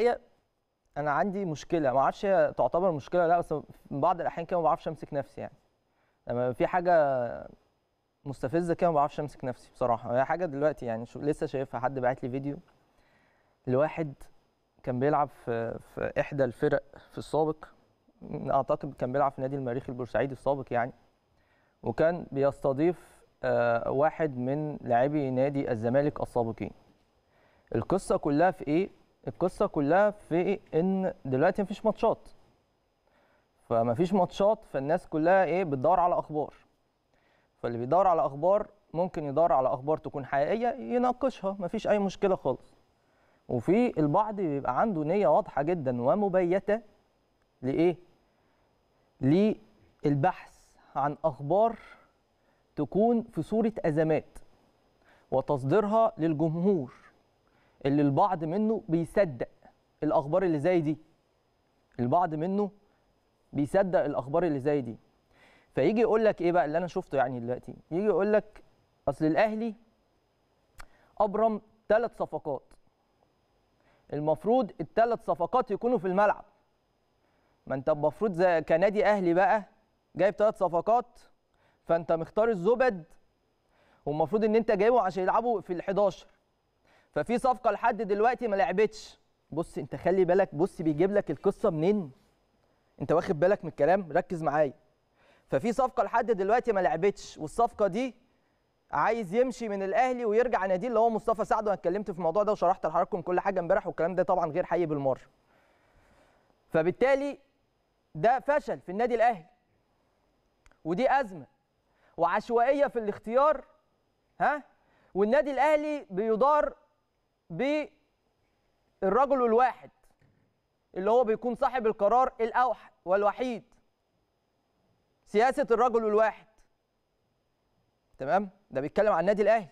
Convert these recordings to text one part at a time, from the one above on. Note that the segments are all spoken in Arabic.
هي انا عندي مشكله ما اعرفش هي تعتبر مشكله لا بس بعض الاحيان كده ما بعرفش امسك نفسي يعني لما في حاجه مستفزه كده ما بعرفش امسك نفسي بصراحه هي حاجه دلوقتي يعني شو لسه شايفها حد بعت لي فيديو لواحد كان بيلعب في في احدى الفرق في السابق اعتقد كان بيلعب في نادي المريخ البورسعيدي السابق يعني وكان بيستضيف آه، واحد من لاعبي نادي الزمالك السابقين القصه كلها في ايه القصه كلها في ان دلوقتي مفيش ماتشات فمفيش ماتشات فالناس كلها ايه بتدور على اخبار فاللي بيدور على اخبار ممكن يدور على اخبار تكون حقيقيه يناقشها مفيش اي مشكله خالص وفي البعض بيبقى عنده نيه واضحه جدا ومبيته لايه للبحث عن اخبار تكون في صوره ازمات وتصديرها للجمهور اللي البعض منه بيصدق الاخبار اللي زي دي البعض منه بيصدق الاخبار اللي زي دي فيجي يقول لك ايه بقى اللي انا شفته يعني دلوقتي يجي يقول لك اصل الاهلي ابرم ثلاث صفقات المفروض الثلاث صفقات يكونوا في الملعب ما انت المفروض كنادي اهلي بقى جايب ثلاث صفقات فانت مختار الزبد والمفروض ان انت جايبه عشان يلعبوا في ال 11 ففي صفقه لحد دلوقتي ما لعبتش بص انت خلي بالك بص بيجيب لك القصه منين انت واخد بالك من الكلام ركز معايا ففي صفقه لحد دلوقتي ما لعبتش والصفقه دي عايز يمشي من الاهلي ويرجع ناديه اللي هو مصطفى سعد وانا اتكلمت في الموضوع ده وشرحت لحضراتكم كل حاجه امبارح والكلام ده طبعا غير حقيقي بالمره فبالتالي ده فشل في النادي الاهلي ودي ازمه وعشوائيه في الاختيار ها والنادي الاهلي بيدار بالرجل الواحد اللي هو بيكون صاحب القرار الاوحد والوحيد سياسه الرجل الواحد تمام ده بيتكلم عن النادي الاهلي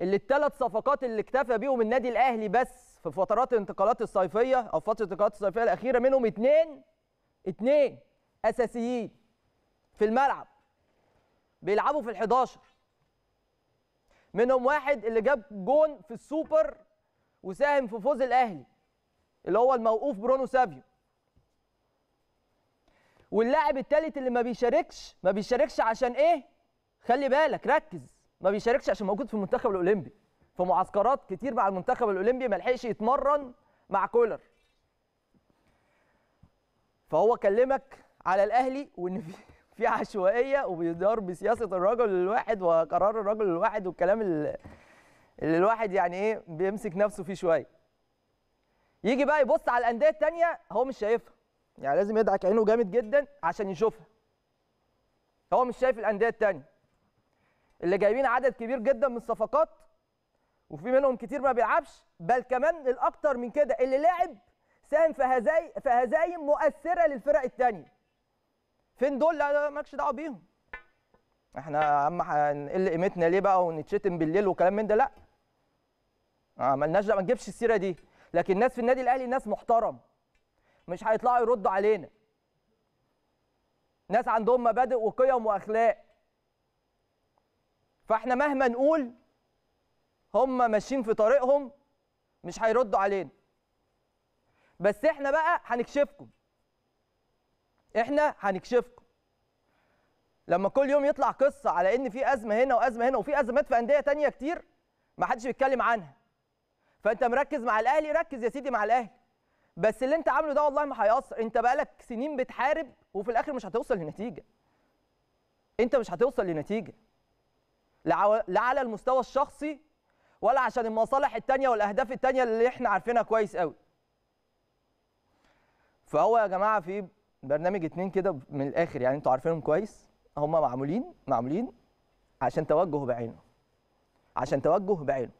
اللي الثلاث صفقات اللي اكتفى بيهم النادي الاهلي بس في فترات الانتقالات الصيفيه او فتره الانتقالات الصيفيه الاخيره منهم اثنين اثنين اساسيين في الملعب بيلعبوا في ال11 منهم واحد اللي جاب جون في السوبر وساهم في فوز الاهلي اللي هو الموقوف برونو سافيو واللاعب الثالث اللي ما بيشاركش ما بيشاركش عشان ايه خلي بالك ركز ما بيشاركش عشان موجود في المنتخب الاولمبي في معسكرات كتير مع المنتخب الاولمبي ما لحقش يتمرن مع كولر فهو كلمك على الاهلي وان في في عشوائيه وبيدار بسياسه الرجل الواحد وقرار الرجل الواحد والكلام اللي اللي الواحد يعني ايه بيمسك نفسه فيه شويه يجي بقى يبص على الانديه الثانيه هو مش شايفها يعني لازم يدعك عينه جامد جدا عشان يشوفها هو مش شايف الانديه الثانيه اللي جايبين عدد كبير جدا من الصفقات وفي منهم كتير ما بيلعبش بل كمان الاكتر من كده اللي لعب ساهم في هزايم في هزايم مؤثره للفرق الثانيه فين دول لا مالكش دعوه بيهم احنا يا عم هنقل قيمتنا ليه بقى ونتشتم بالليل وكلام من ده لا آه ملناش ما نجيبش السيره دي لكن الناس في النادي الاهلي ناس محترم مش هيطلعوا يردوا علينا ناس عندهم مبادئ وقيم واخلاق فاحنا مهما نقول هم ماشيين في طريقهم مش هيردوا علينا بس احنا بقى هنكشفكم احنا هنكشفكم لما كل يوم يطلع قصه على ان في ازمه هنا وازمه هنا وفي ازمات في انديه تانية كتير ما حدش بيتكلم عنها فانت مركز مع الاهلي ركز يا سيدي مع الاهلي بس اللي انت عامله ده والله ما هيأثر انت بقالك سنين بتحارب وفي الاخر مش هتوصل لنتيجه انت مش هتوصل لنتيجه لا على المستوى الشخصي ولا عشان المصالح التانية والاهداف التانية اللي احنا عارفينها كويس قوي فهو يا جماعه في برنامج اتنين كده من الاخر يعني انتوا عارفينهم كويس هم معمولين معمولين عشان توجه بعينه عشان توجه بعينه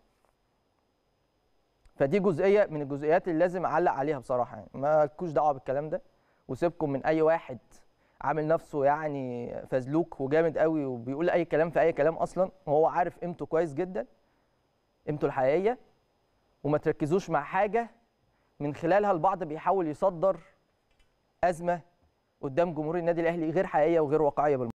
فدي جزئيه من الجزئيات اللي لازم اعلق عليها بصراحه يعني مالكوش دعوه بالكلام ده وسيبكم من اي واحد عامل نفسه يعني فزلوك وجامد قوي وبيقول اي كلام في اي كلام اصلا وهو عارف قيمته كويس جدا قيمته الحقيقيه وما تركزوش مع حاجه من خلالها البعض بيحاول يصدر ازمه قدام جمهور النادي الاهلي غير حقيقيه وغير واقعيه بالمرة.